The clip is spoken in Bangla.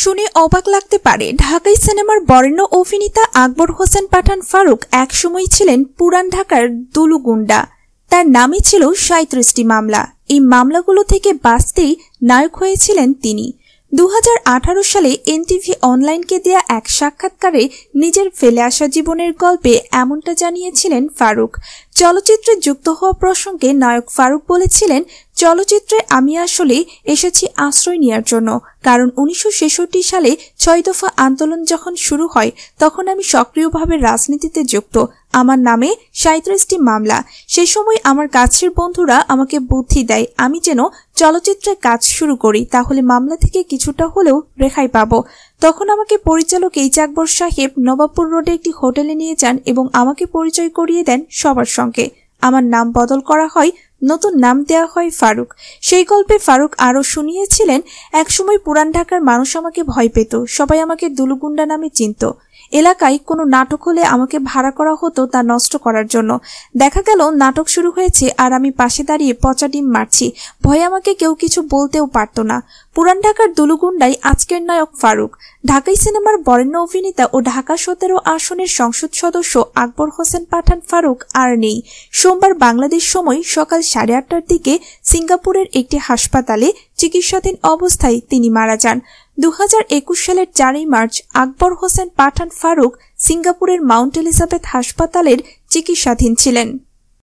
শুনে অবাক লাগতে পারে ঢাকাই সিনেমার বরেণ্য অভিনেতা আকবর হোসেন পাঠান ফারুক একসময় ছিলেন পুরান ঢাকার দুলুগুন্ডা তার নামই ছিল সাঁত্রিশটি মামলা এই মামলাগুলো থেকে বাঁচতেই নায়ক হয়েছিলেন তিনি দু সালে এনটিভি অনলাইনকে দেয়া এক সাক্ষাৎকারে নিজের ফেলে আসা জীবনের গল্পে এমনটা জানিয়েছিলেন ফারুক চলচ্চিত্রে যুক্ত হওয়া প্রসঙ্গে নায়ক ফারুক বলেছিলেন চলচ্চিত্রে আমি আসলে এসেছি আশ্রয় নেওয়ার জন্য কারণ উনিশশো সালে ছয় দফা আন্দোলন যখন শুরু হয় তখন আমি সক্রিয়ভাবে রাজনীতিতে যুক্ত আমার নামে সাঁত্রিশটি মামলা সে সময় আমার কাছের বন্ধুরা আমাকে বুদ্ধি দেয় আমি যেন চলচ্চিত্রে কাজ শুরু করি তাহলে মামলা থেকে কিছুটা হলেও রেহাই পাবো তখন আমাকে পরিচালক এই চাকবর সাহেব নবাবপুর রোডে একটি হোটেলে নিয়ে যান এবং আমাকে পরিচয় করিয়ে দেন সবার সঙ্গে আমার নাম বদল করা হয় নতুন নাম দেওয়া হয় ফারুক সেই গল্পে ফারুক আরও শুনিয়েছিলেন একসময় পুরান ঢাকার মানুষ আমাকে ভয় পেত সবাই আমাকে দুলুগুন্ডা নামে চিনত এলাকায় কোনো নাটক হলে আমাকে ভাড়া করা হতো তা নষ্ট করার জন্য দেখা গেল নাটক শুরু হয়েছে আর আমি পাশে দাঁড়িয়ে পচা ডিম মারছি ভয়ে আমাকে কেউ কিছু বলতেও পারত না পুরান ঢাকার দুলুগুন্ডাই আজকের নায়ক ফারুক ঢাকাই সিনেমার বরেণ্য অভিনেতা ও ঢাকা সতেরো আসনের সংসদ সদস্য আকবর হোসেন পাঠান ফারুক আর নেই সোমবার বাংলাদেশ সময় সকাল সাড়ে আটটার দিকে সিঙ্গাপুরের একটি হাসপাতালে চিকিৎসাধীন অবস্থায় তিনি মারা যান দু সালের চারই মার্চ আকবর হোসেন পাঠান ফারুক সিঙ্গাপুরের মাউন্ট এলিজাবেথ হাসপাতালের চিকিৎসাধীন ছিলেন